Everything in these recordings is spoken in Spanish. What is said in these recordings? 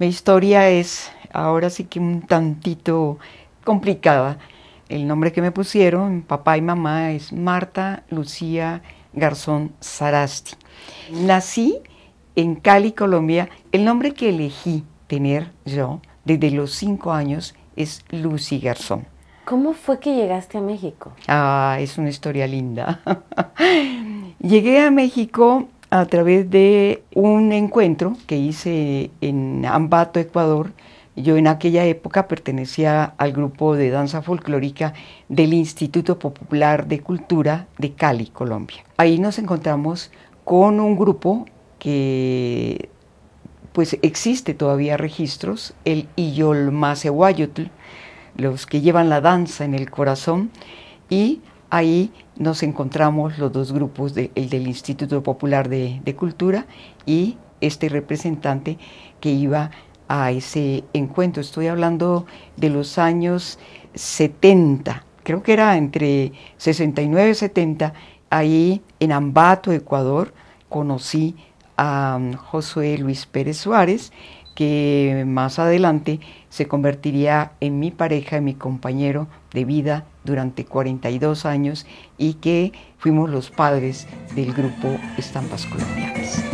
Mi historia es ahora sí que un tantito complicada. El nombre que me pusieron, papá y mamá, es Marta Lucía Garzón Sarasti. Nací en Cali, Colombia. El nombre que elegí tener yo desde los cinco años es Lucy Garzón. ¿Cómo fue que llegaste a México? Ah, es una historia linda. Llegué a México a través de un encuentro que hice en Ambato, Ecuador. Yo en aquella época pertenecía al grupo de danza folclórica del Instituto Popular de Cultura de Cali, Colombia. Ahí nos encontramos con un grupo que pues existe todavía registros, el Iyolmacehuayotl, los que llevan la danza en el corazón, y Ahí nos encontramos los dos grupos, el del Instituto Popular de, Cultura y este representante que iba a ese encuentro. Estoy hablando de los años 70, creo que era entre 69 y 70. Ahí en Ambato, Ecuador, conocí a um, José Luis Pérez Suárez, que más adelante se convertiría en mi pareja, en mi compañero de vida durante 42 años y que fuimos los padres del grupo Estampas Coloniales.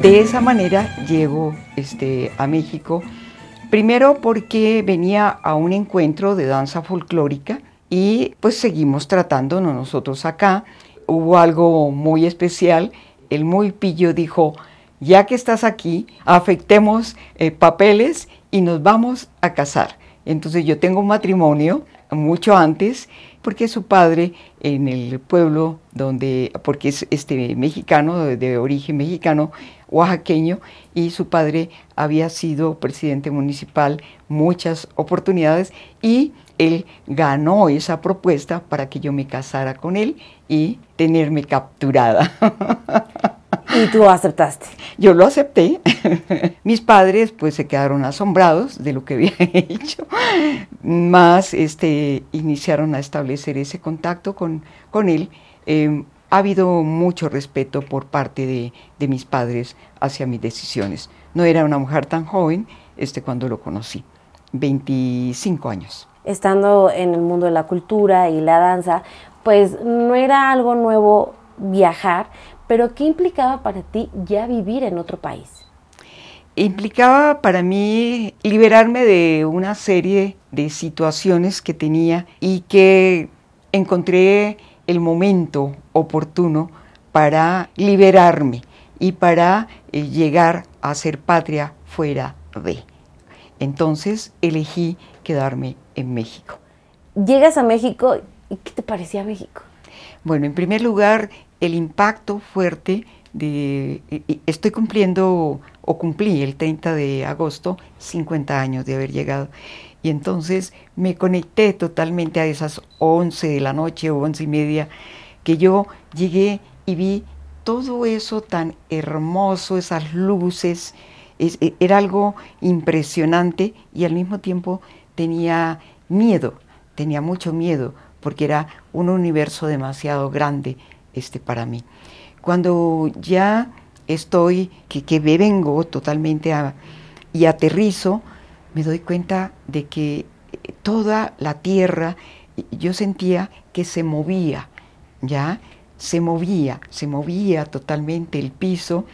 De esa manera llego este, a México, primero porque venía a un encuentro de danza folclórica y pues seguimos tratándonos nosotros acá. Hubo algo muy especial el muy pillo dijo, ya que estás aquí, afectemos eh, papeles y nos vamos a casar. Entonces yo tengo un matrimonio mucho antes, porque su padre en el pueblo donde, porque es este mexicano, de origen mexicano, oaxaqueño, y su padre había sido presidente municipal muchas oportunidades y él ganó esa propuesta para que yo me casara con él y tenerme capturada. ¿Y tú aceptaste? Yo lo acepté. Mis padres pues se quedaron asombrados de lo que había hecho, más este, iniciaron a establecer ese contacto con, él. Em, ha habido mucho respeto por parte de, de, mis padres hacia mis decisiones. No era una mujer tan joven este, cuando lo conocí, 25 años estando en el mundo de la cultura y la danza, pues no era algo nuevo viajar, pero ¿qué implicaba para ti ya vivir en otro país? Implicaba para mí liberarme de una serie de situaciones que tenía y que encontré el momento oportuno para liberarme y para eh, llegar a ser patria fuera de. Entonces elegí quedarme México. Llegas a México y ¿qué te parecía México? Bueno, en primer lugar, el impacto fuerte de... Eh, estoy cumpliendo o cumplí el 30 de agosto 50 años de haber llegado. Y entonces me conecté totalmente a esas 11 de la noche o 11 y media que yo llegué y vi todo eso tan hermoso, esas luces, e, era algo impresionante y al mismo tiempo tenía miedo, tenía mucho miedo, porque era un universo demasiado grande este, para mí. Cuando ya estoy, que, que vengo totalmente y aterrizo, me doy cuenta de que eh, toda la tierra, yo sentía que se movía, ¿ya? Se movía, se movía totalmente el piso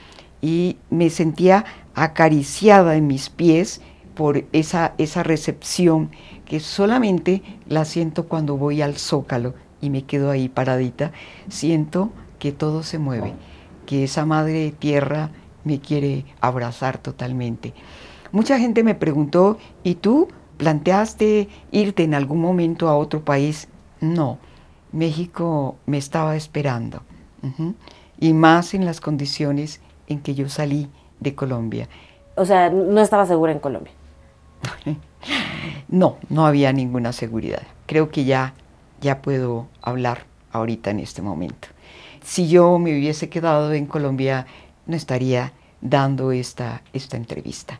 y me sentía acariciada en mis pies por esa, esa recepción que solamente la siento cuando voy al zócalo y me quedo ahí paradita. Siento que todo se mueve, que esa madre tierra me quiere abrazar totalmente. Mucha gente me preguntó, ¿y tú planteaste irte en algún momento a otro país? No, México me estaba esperando. Y más en las condiciones en que yo salí de Colombia. O sea, no estaba segura en Colombia. no, no había ninguna seguridad. Creo que ya, ya puedo hablar ahorita en este momento. Si yo me hubiese quedado en Colombia, no estaría dando esta, esta entrevista.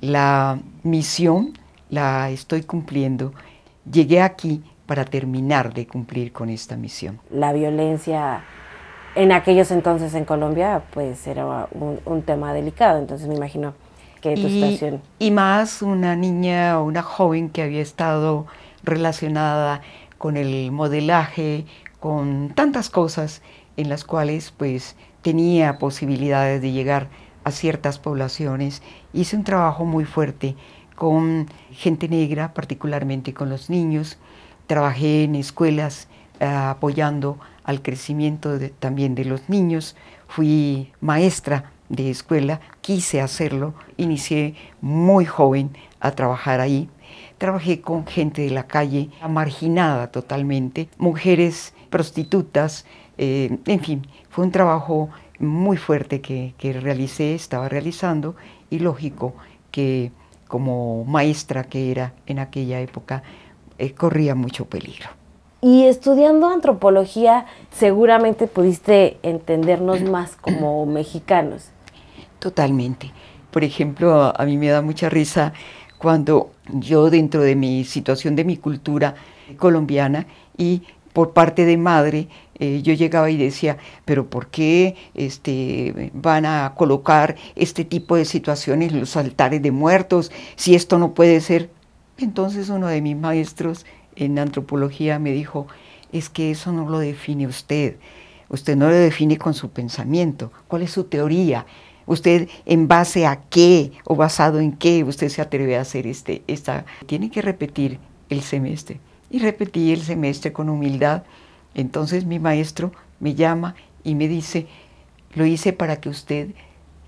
La misión la estoy cumpliendo. Llegué aquí para terminar de cumplir con esta misión. La violencia en aquellos entonces en Colombia pues era un tema delicado, entonces me imagino y, más una niña o una joven que había estado relacionada con el modelaje, con tantas cosas en las cuales pues tenía posibilidades de llegar a ciertas poblaciones. Hice un trabajo muy fuerte con gente negra, particularmente con los niños. Trabajé en escuelas eh, apoyando al crecimiento también de los niños. Fui maestra de escuela, quise hacerlo, inicié muy joven a trabajar ahí. Trabajé con gente de la calle, marginada totalmente, mujeres prostitutas, eh, en fin, fue un trabajo muy fuerte que, que realicé, estaba realizando y lógico que como maestra que era en aquella época, eh, corría mucho peligro. Y estudiando antropología, seguramente pudiste entendernos más como mexicanos. Totalmente. Por ejemplo, a mí me da mucha risa cuando yo dentro de mi situación de mi cultura colombiana y por parte de madre, eh, yo llegaba y decía, pero ¿por qué este, van a colocar este tipo de situaciones, en los altares de muertos, si esto no puede ser? Entonces uno de mis maestros en antropología me dijo, es que eso no lo define usted, usted no lo define con su pensamiento, ¿cuál es su teoría? usted en base a qué o basado en qué usted se atreve a hacer este, esta. Tiene que repetir el semestre. Y repetí el semestre con humildad. Entonces mi maestro me llama y me dice, lo hice para que usted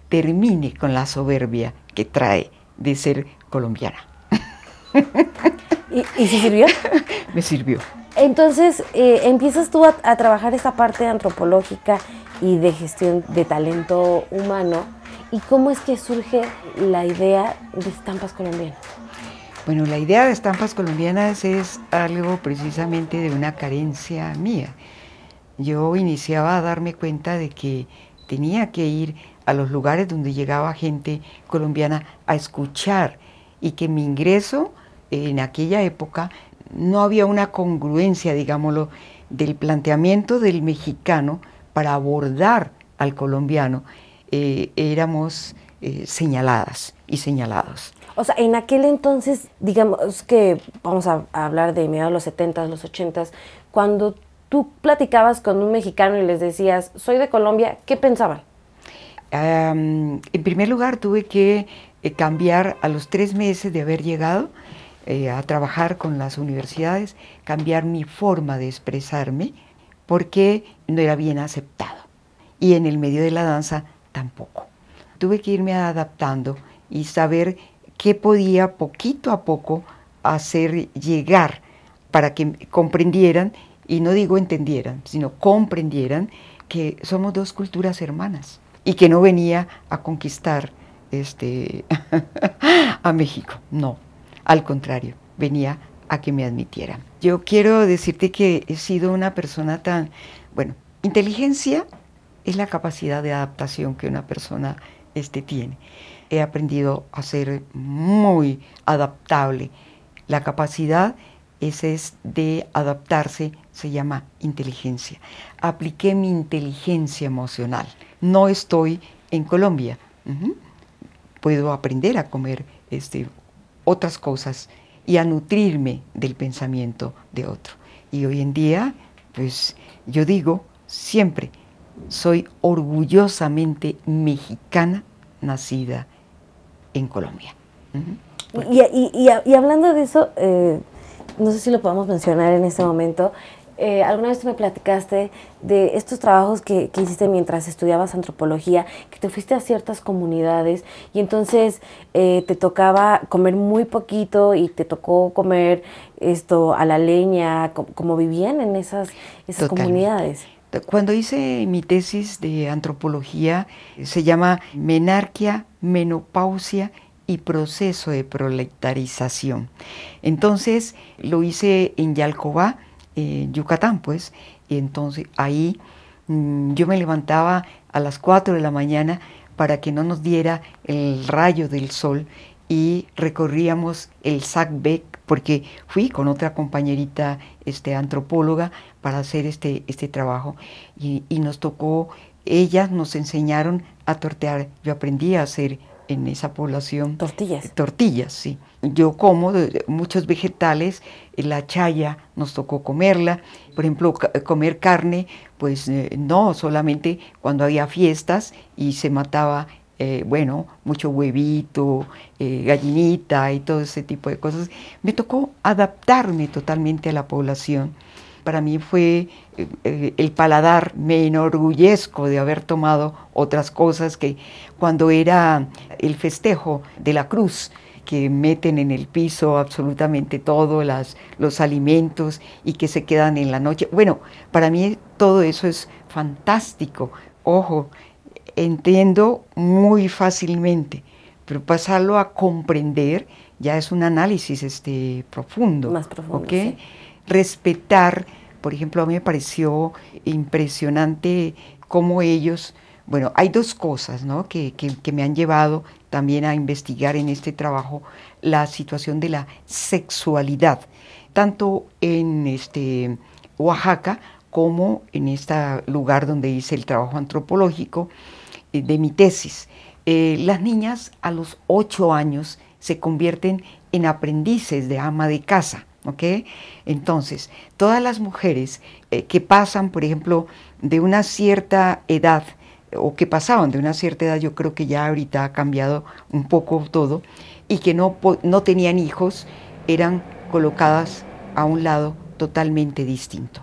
termine con la soberbia que trae de ser colombiana. ¿Y, ¿y sirvió? me sirvió. Entonces eh, empiezas tú a, trabajar esa parte antropológica y de gestión de talento humano. ¿Y cómo es que surge la idea de estampas colombianas? Bueno, la idea de estampas colombianas es algo precisamente de una carencia mía. Yo iniciaba a darme cuenta de que tenía que ir a los lugares donde llegaba gente colombiana a escuchar y que mi ingreso en aquella época no había una congruencia, digámoslo, del planteamiento del mexicano para abordar al colombiano, eh, éramos eh, señaladas y señalados. O sea, en aquel entonces, digamos que vamos a, hablar de mediados de los 70, los 80, cuando tú platicabas con un mexicano y les decías, soy de Colombia, ¿qué pensaban? en primer lugar, tuve que eh, cambiar a los tres meses de haber llegado a trabajar con las universidades, cambiar mi forma de expresarme, porque no era bien aceptado. Y en el medio de la danza tampoco. Tuve que irme adaptando y saber qué podía poquito a poco hacer llegar para que comprendieran, y no digo entendieran, sino comprendieran que somos dos culturas hermanas y que no venía a conquistar este, a México, no, al contrario, venía a que me admitieran. Yo quiero decirte que he sido una persona tan bueno, inteligencia es la capacidad de adaptación que una persona este, tiene. He aprendido a ser muy adaptable. La capacidad ese es de adaptarse, se llama inteligencia. Apliqué mi inteligencia emocional. No estoy en Colombia. Puedo aprender a comer este, otras cosas y a nutrirme del pensamiento de otro. Y hoy en día pues yo digo siempre, soy orgullosamente mexicana nacida en Colombia. y, y, hablando de eso, eh, no sé si lo podemos mencionar en este momento, eh, alguna vez tú me platicaste de estos trabajos que, hiciste mientras estudiabas antropología, que te fuiste a ciertas comunidades y entonces eh, te tocaba comer muy poquito y te tocó comer esto a la leña, como, vivían en esas, comunidades. Cuando hice mi tesis de antropología, se llama Menarquía, Menopausia y Proceso de Proletarización. Entonces lo hice en Yalcobá, Yucatán, pues. Y entonces ahí mm, yo me levantaba a las 4 de la mañana para que no nos diera el rayo del sol y recorríamos el Bec porque fui con otra compañerita este, antropóloga para hacer este, este trabajo y, y nos tocó, ellas nos enseñaron a tortear, yo aprendí a hacer en esa población. Tortillas. Tortillas, sí. Yo como muchos vegetales, eh, la chaya nos tocó comerla, por ejemplo, eh, comer carne, pues eh, no, solamente cuando había fiestas y se mataba, bueno, mucho huevito, gallinita y todo ese tipo de cosas. Me tocó adaptarme totalmente a la población para mí fue eh, eh, el paladar. Me enorgullezco de haber tomado otras cosas que cuando era el festejo de la cruz, que meten en el piso absolutamente todos los alimentos y que se quedan en la noche. Bueno, para mí todo eso es fantástico. Ojo, entiendo muy fácilmente, pero pasarlo a comprender ya es un análisis este, profundo. Más profundo respetar. Por ejemplo, a mí me pareció impresionante cómo ellos, bueno, hay dos cosas que, me han llevado también a investigar en este trabajo la situación de la sexualidad, tanto en este, Oaxaca como en este lugar donde hice el trabajo antropológico eh, de mi tesis. Eh, las niñas a los ocho años se convierten en aprendices de ama de casa. ¿ok? Entonces, todas las mujeres eh, que pasan, por ejemplo, de una cierta edad, o que pasaban de una cierta edad, yo creo que ya ahorita ha cambiado un poco todo, y que no, no tenían hijos, eran colocadas a un lado totalmente distinto.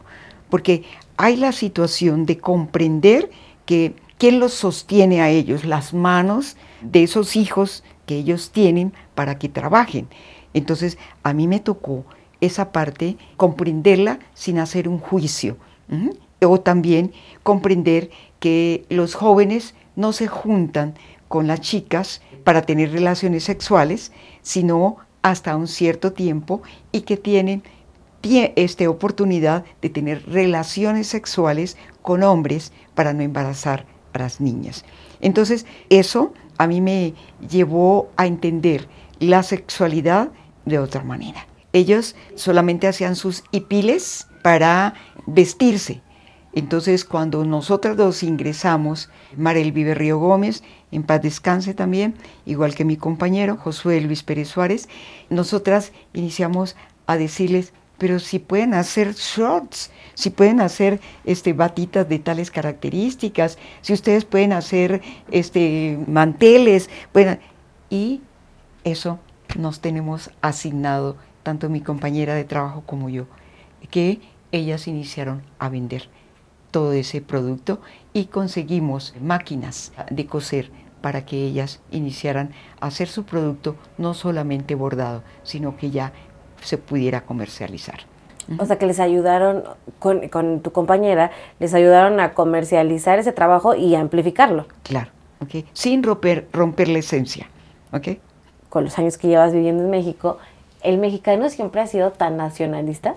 Porque hay la situación de comprender que quién los sostiene a ellos, las manos de esos hijos que ellos tienen para que trabajen. Entonces, a mí me tocó esa parte, comprenderla sin hacer un juicio. O también comprender que los jóvenes no se juntan con las chicas para tener relaciones sexuales, sino hasta un cierto tiempo y que tienen esta oportunidad de tener relaciones sexuales con hombres para no embarazar a las niñas. Entonces, eso a mí me llevó a entender la sexualidad de otra manera. Ellos solamente hacían sus hipiles para vestirse. Entonces, cuando nosotras dos ingresamos, Marel Vive Gómez, en paz descanse también, igual que mi compañero Josué Luis Pérez Suárez, nosotras iniciamos a decirles, pero si pueden hacer shorts, si pueden hacer este, batitas de tales características, si ustedes pueden hacer este, manteles, y eso nos tenemos asignado tanto mi compañera de trabajo como yo, que ellas iniciaron a vender todo ese producto y conseguimos máquinas de coser para que ellas iniciaran a hacer su producto no solamente bordado, sino que ya se pudiera comercializar. O sea, que les ayudaron con, tu compañera, les ayudaron a comercializar ese trabajo y a amplificarlo. Claro, okay. sin romper, romper la esencia. ¿okay? Con los años que llevas viviendo en México, ¿El mexicano siempre ha sido tan nacionalista?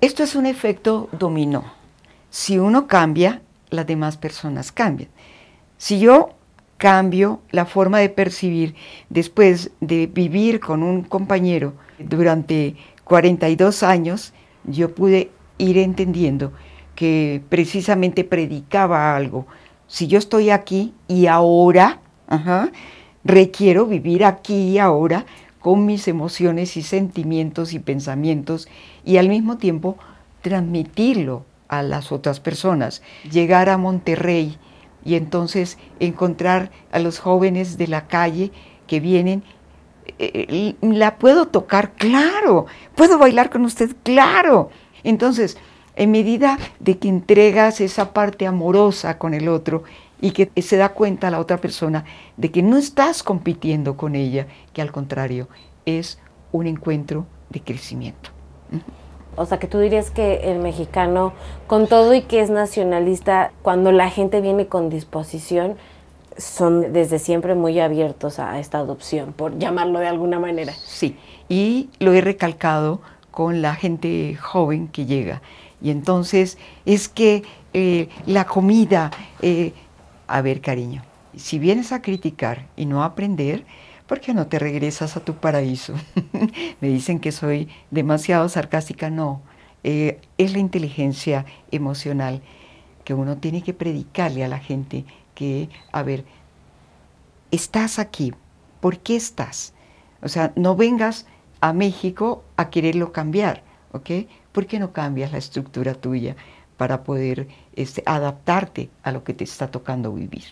Esto es un efecto dominó. Si uno cambia, las demás personas cambian. Si yo cambio la forma de percibir después de vivir con un compañero durante 42 años, yo pude ir entendiendo que precisamente predicaba algo. Si yo estoy aquí y ahora, requiero vivir aquí y ahora con mis emociones y sentimientos y pensamientos y al mismo tiempo transmitirlo a las otras personas. Llegar a Monterrey y entonces encontrar a los jóvenes de la calle que vienen. Eh, eh, la puedo tocar, claro. Puedo bailar con usted, claro. Entonces, en medida de que entregas esa parte amorosa con el otro y que se da cuenta la otra persona de que no estás compitiendo con ella, que al contrario es un encuentro de crecimiento. O sea, que tú dirías que el mexicano, con todo y que es nacionalista, cuando la gente viene con disposición, son desde siempre muy abiertos a esta adopción, por llamarlo de alguna manera. Sí, y lo he recalcado con la gente joven que llega. Y entonces es que eh, la comida, eh, a ver cariño, si vienes a criticar y no a aprender, ¿por qué no te regresas a tu paraíso? Me dicen que soy demasiado sarcástica, no, eh, es la inteligencia emocional que uno tiene que predicarle a la gente que, a ver, estás aquí, ¿por qué estás? O sea, no vengas a México a quererlo cambiar, ¿ok? ¿Por qué no cambias la estructura tuya? para poder este, adaptarte a lo que te está tocando vivir.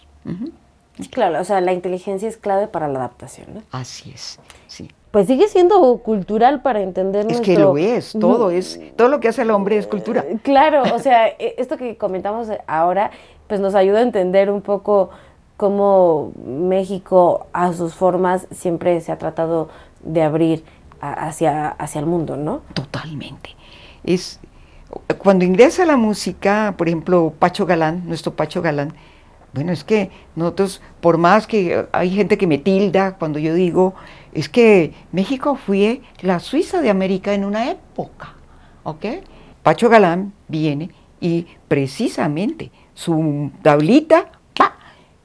Claro, o sea, la inteligencia es clave para la adaptación. ¿no? Así es, sí. Pues sigue siendo cultural para entender Es que lo es, todo es, todo lo que hace el hombre es cultura. Eh, claro, o sea, e, esto que comentamos ahora, pues nos ayuda a entender un poco cómo México a sus formas siempre se ha tratado de abrir hacia, hacia el mundo, ¿no? Totalmente. Es, cuando ingresa la música, por ejemplo, Pacho Galán, nuestro Pacho Galán, bueno, es que nosotros, por más que hay gente que me tilda cuando yo digo, es que México fue la Suiza de América en una época, ¿ok? Pacho Galán viene y precisamente su tablita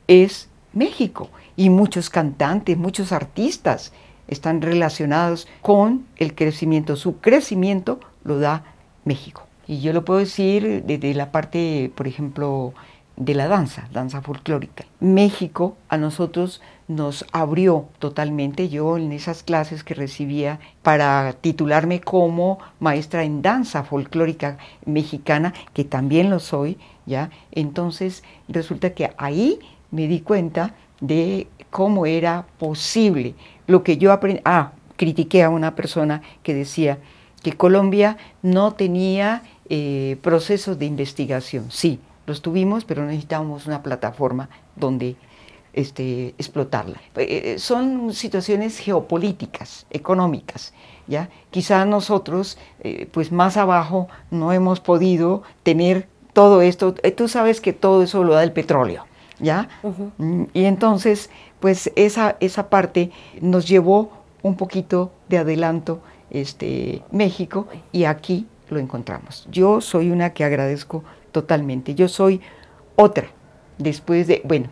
es México y muchos cantantes, muchos artistas están relacionados con el crecimiento, su crecimiento lo da México. Y yo lo puedo decir desde la parte, por ejemplo, de la danza, danza folclórica. México a nosotros nos abrió totalmente. Yo en esas clases que recibía para titularme como maestra en danza folclórica mexicana, que también lo soy, ¿ya? Entonces resulta que ahí me di cuenta de cómo era posible lo que yo aprendí. Ah, critiqué a una persona que decía que Colombia no tenía eh, procesos de investigación. Sí, los tuvimos, pero necesitábamos una plataforma donde este, explotarla. Eh, eh, son situaciones geopolíticas, económicas. ¿ya? Quizá nosotros, pues más abajo, no hemos podido tener todo esto. tú sabes que todo eso lo da el petróleo. ¿ya? Mm, y entonces, pues esa, esa parte nos llevó un poquito de adelanto este, México y aquí lo encontramos. Yo soy una que agradezco totalmente. Yo soy otra después de, bueno,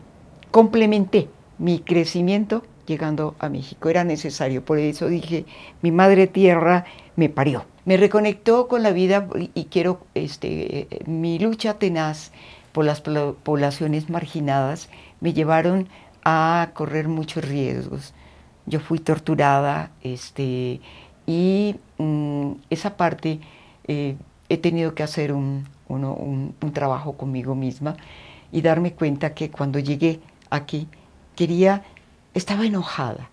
complementé mi crecimiento llegando a México. Era necesario, por eso dije, mi madre tierra me parió. Me reconectó con la vida y quiero este, mi lucha tenaz por las poblaciones marginadas me llevaron a correr muchos riesgos. Yo fui torturada este, y mm, esa parte eh, he tenido que hacer un, trabajo conmigo misma y darme cuenta que cuando llegué aquí quería, estaba enojada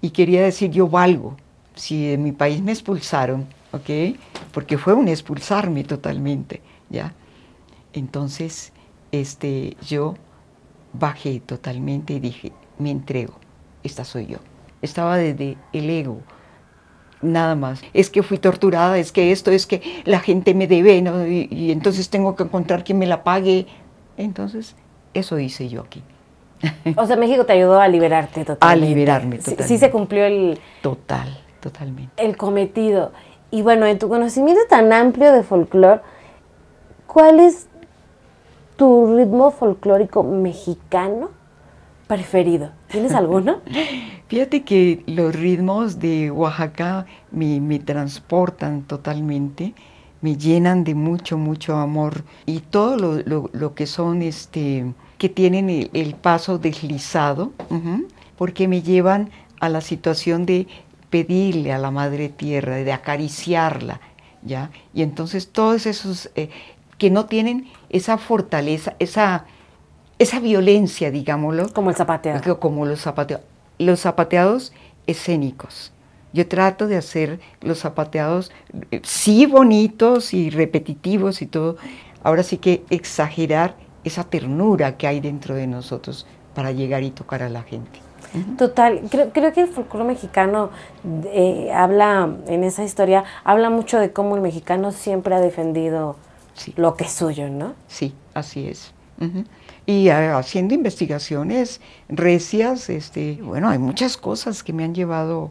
y quería decir yo valgo. Si de mi país me expulsaron, ¿ok? Porque fue un expulsarme totalmente, ¿ya? Entonces, este, yo bajé totalmente y dije, me entrego, esta soy yo. Estaba desde el ego, nada más. Es que fui torturada, es que esto, es que la gente me debe, y, entonces tengo que encontrar quien me la pague. Entonces, eso hice yo aquí. O sea, México te ayudó a liberarte totalmente. A liberarme totalmente. Sí, se cumplió el... Total, totalmente. El cometido. Y bueno, en tu conocimiento tan amplio de folclore, ¿cuál es tu ritmo folclórico mexicano preferido? ¿Tienes alguno? Fíjate que los ritmos de Oaxaca me, transportan totalmente, me llenan de mucho, mucho amor y todo lo, que son, este, que tienen el, paso deslizado, porque me llevan a la situación de pedirle a la madre tierra, de acariciarla, ¿ya? Y entonces todos esos eh, que no tienen esa fortaleza, esa, esa violencia, digámoslo. Como el zapateado. Como los zapateos los zapateados escénicos. Yo trato de hacer los zapateados, eh, sí bonitos y repetitivos y todo, ahora sí que exagerar esa ternura que hay dentro de nosotros para llegar y tocar a la gente. Total, creo, que el folclore mexicano eh, habla, en esa historia, habla mucho de cómo el mexicano siempre ha defendido lo que es suyo, ¿no? Sí, así es y haciendo investigaciones recias, este, bueno, hay muchas cosas que me han llevado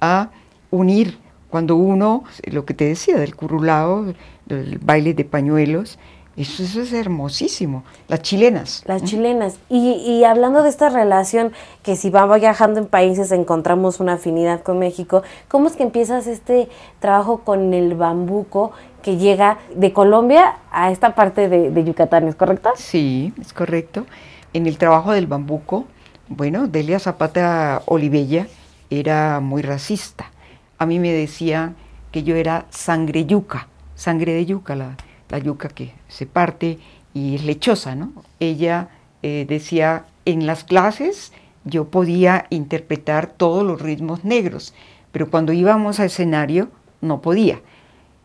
a unir cuando uno, lo que te decía del curulao, del baile de pañuelos, eso, es hermosísimo. Las chilenas. Las chilenas. Y, y, hablando de esta relación, que si vamos viajando en países encontramos una afinidad con México, ¿cómo es que empiezas este trabajo con el bambuco que llega de Colombia a esta parte de, Yucatán, ¿es correcto? Sí, es correcto. En el trabajo del bambuco, bueno, Delia Zapata Olivella era muy racista. A mí me decía que yo era sangre yuca, sangre de yuca, la, yuca que se parte y es lechosa, ¿no? Ella eh, decía, en las clases yo podía interpretar todos los ritmos negros, pero cuando íbamos a escenario no podía.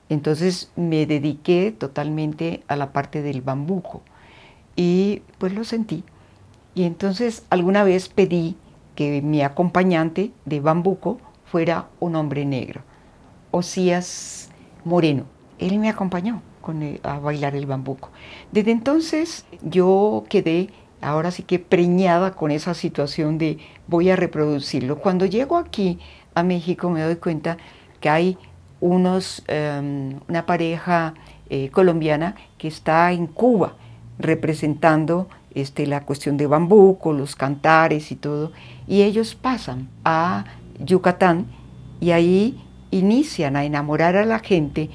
Entonces me dediqué totalmente a la parte del bambuco y pues lo sentí. Y entonces alguna vez pedí que mi acompañante de bambuco fuera un hombre negro, Osías Moreno. Él me acompañó con a bailar el bambuco. Desde entonces yo quedé ahora sí que preñada con esa situación de voy a reproducirlo. Cuando llego aquí a México me doy cuenta que hay unos, em, una pareja eh, colombiana que está en Cuba representando este, la cuestión de bambuco, los cantares y todo, y ellos pasan a Yucatán y ahí inician a enamorar a la gente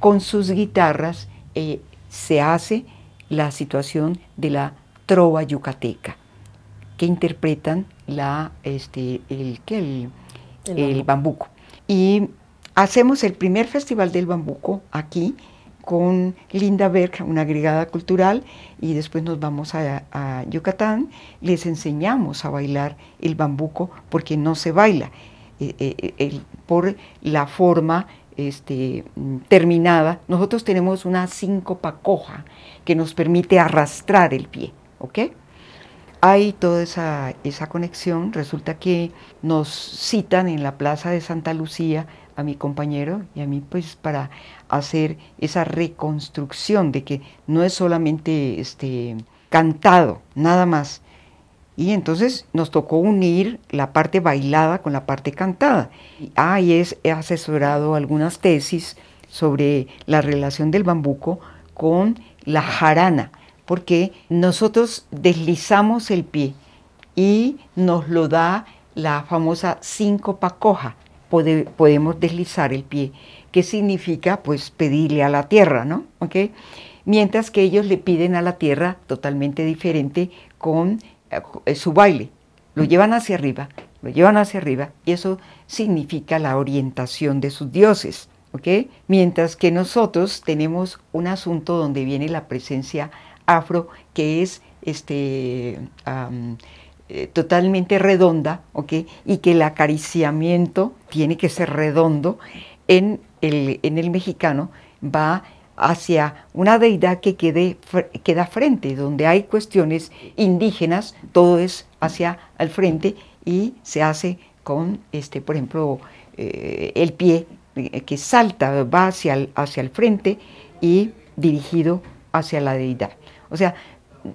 con sus guitarras, eh, se hace la situación de la trova yucateca, que interpretan la, este, el, el bambuco. Y Hacemos el primer Festival del Bambuco aquí con Linda Berg, una agregada cultural, y después nos vamos a, Yucatán, les enseñamos a bailar el bambuco porque no se baila eh, eh, eh, por la forma este, terminada. Nosotros tenemos una síncopa coja que nos permite arrastrar el pie, ¿ok? hay toda esa, conexión. Resulta que nos citan en la Plaza de Santa Lucía a mi compañero y a mí, pues para hacer esa reconstrucción de que no es solamente este, cantado, nada más. Y entonces nos tocó unir la parte bailada con la parte cantada. Ah, y es, he asesorado algunas tesis sobre la relación del bambuco con la jarana, porque nosotros deslizamos el pie y nos lo da la famosa síncopa coja, podemos deslizar el pie, que significa pues pedirle a la tierra, ¿no? ¿Okay? Mientras que ellos le piden a la tierra totalmente diferente con eh, eh, su baile, lo llevan hacia arriba, lo llevan hacia arriba, y eso significa la orientación de sus dioses. ¿ok? Mientras que nosotros tenemos un asunto donde viene la presencia afro, que es este, eh, totalmente redonda, ¿ok? Y que el acariciamiento tiene que ser redondo en el, mexicano, va hacia una deidad que quede, queda frente, donde hay cuestiones indígenas, todo es hacia el frente y se hace con, este, por ejemplo, eh, el pie eh, que salta, va hacia hacia el frente y dirigido hacia la deidad. O sea,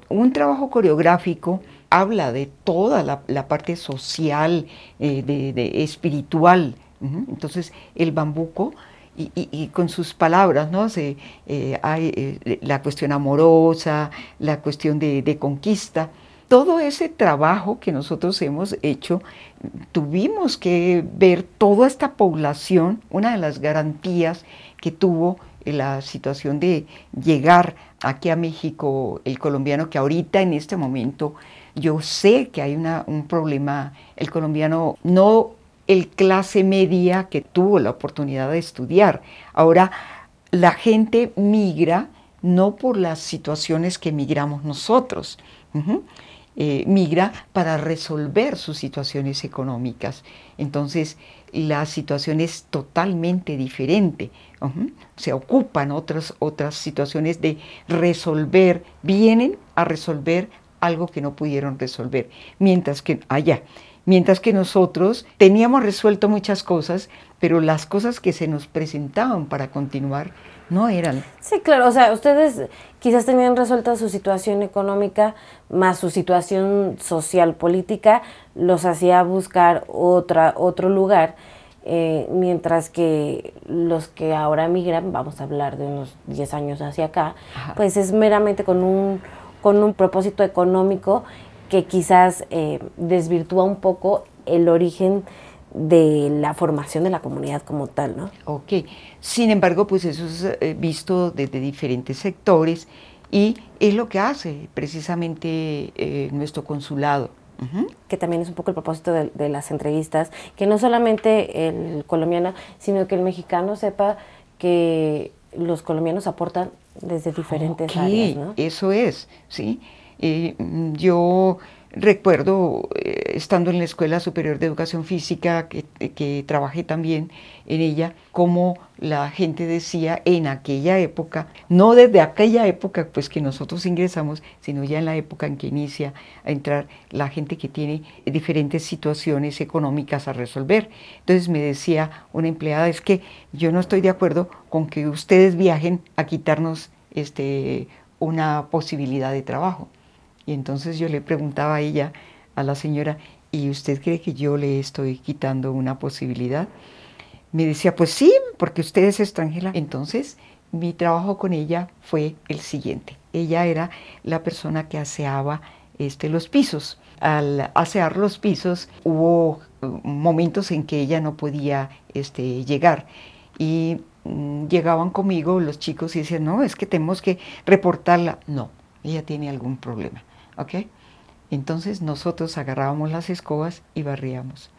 un trabajo coreográfico habla de toda la, parte social, eh, de, espiritual. Entonces, el bambuco, y, con sus palabras, ¿no? Eh, hay eh, la cuestión amorosa, la cuestión de, de conquista. Todo ese trabajo que nosotros hemos hecho, tuvimos que ver toda esta población, una de las garantías que tuvo la situación de llegar aquí a México el colombiano que ahorita en este momento yo sé que hay un problema, el colombiano no el clase media que tuvo la oportunidad de estudiar. Ahora, la gente migra no por las situaciones que migramos nosotros, eh, migra para resolver sus situaciones económicas. Entonces, la situación es totalmente diferente. Se ocupan otras, otras situaciones de resolver, vienen a resolver algo que no pudieron resolver, mientras que allá, mientras que nosotros teníamos resuelto muchas cosas, pero las cosas que se nos presentaban para continuar no eran. Sí, claro, o sea, ustedes quizás tenían resuelta su situación económica más su situación social política los hacía buscar otra otro lugar. Eh, mientras que los que ahora migran, vamos a hablar de unos 10 años hacia acá, pues es meramente con un con un propósito económico que quizás eh, desvirtúa un poco el origen de la formación de la comunidad como tal, ¿no? Ok. Sin embargo, pues eso es eh, visto desde diferentes sectores y es lo que hace precisamente eh, nuestro consulado. que también es un poco el propósito de, las entrevistas, que no solamente el colombiano, sino que el mexicano sepa que los colombianos aportan desde diferentes áreas. ¿no? Eso es, ¿sí? Eh, yo Recuerdo eh, estando en la Escuela Superior de Educación Física, que, trabajé también en ella, como la gente decía en aquella época, no desde aquella época pues que nosotros ingresamos, sino ya en la época en que inicia a entrar la gente que tiene diferentes situaciones económicas a resolver. Entonces me decía una empleada, es que yo no estoy de acuerdo con que ustedes viajen a quitarnos este, una posibilidad de trabajo. Y entonces yo le preguntaba a ella, a la señora, ¿y usted cree que yo le estoy quitando una posibilidad? Me decía, pues sí, porque usted es extranjera. Entonces mi trabajo con ella fue el siguiente. Ella era la persona que aseaba este, los pisos. Al asear los pisos hubo uh, momentos en que ella no podía este, llegar y mm, llegaban conmigo los chicos y decían, no, es que tenemos que reportarla. No, ella tiene algún problema. ¿ok? Entonces nosotros agarrábamos las escobas y barríamos.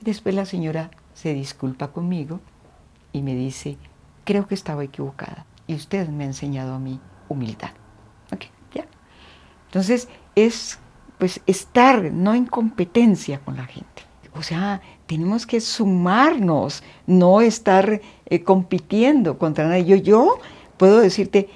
Después la señora se disculpa conmigo y me dice, creo que estaba equivocada y usted me ha enseñado a mí humildad. ¿Ya? Entonces es pues estar no en competencia con la gente. O sea, tenemos que sumarnos, no estar eh, compitiendo contra nadie. Yo, yo puedo decirte,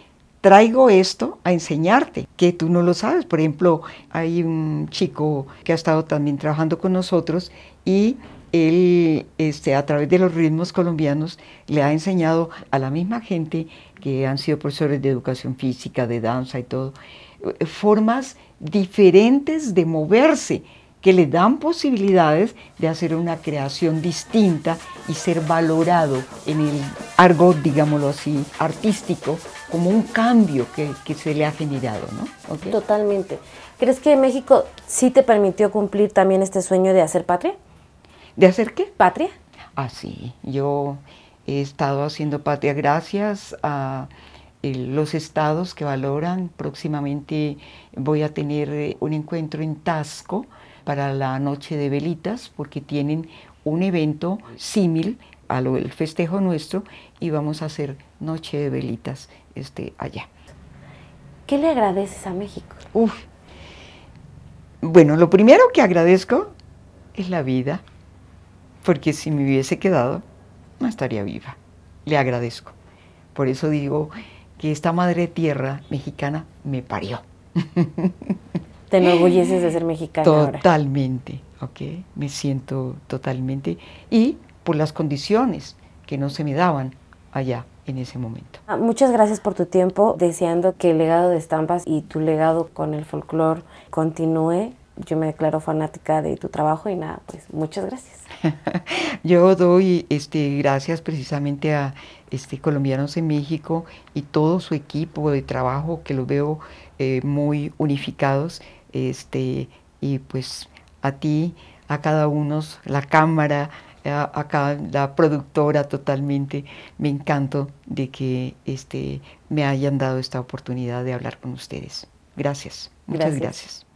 traigo esto a enseñarte, que tú no lo sabes. Por ejemplo, hay un chico que ha estado también trabajando con nosotros y él este, a través de los ritmos colombianos le ha enseñado a la misma gente que han sido profesores de educación física, de danza y todo, eh, formas diferentes de moverse que le dan posibilidades de hacer una creación distinta y ser valorado en el argot, digámoslo así, artístico como un cambio que, se le ha generado, ¿no? Totalmente. ¿Crees que México sí te permitió cumplir también este sueño de hacer patria? ¿De hacer qué? Patria. Ah, sí. Yo he estado haciendo patria gracias a eh, los estados que valoran. Próximamente voy a tener eh, un encuentro en Tasco para la noche de velitas porque tienen un evento similar al festejo nuestro y vamos a hacer noche de velitas. Este, allá. ¿Qué le agradeces a México? Uf. Bueno, lo primero que agradezco es la vida, porque si me hubiese quedado, no estaría viva. Le agradezco. Por eso digo que esta madre tierra mexicana me parió. ¿Te enorgulleces de ser mexicana? Totalmente, ok. Me siento totalmente. Y por las condiciones que no se me daban allá en ese momento. Ah, muchas gracias por tu tiempo, deseando que el legado de estampas y tu legado con el folclore continúe. Yo me declaro fanática de tu trabajo y nada, pues muchas gracias. Yo doy este, gracias precisamente a este, Colombianos en México y todo su equipo de trabajo que los veo eh, muy unificados. Este, y pues a ti, a cada uno, la cámara, acá la productora totalmente. Me encanto de que este, me hayan dado esta oportunidad de hablar con ustedes. Gracias, muchas gracias.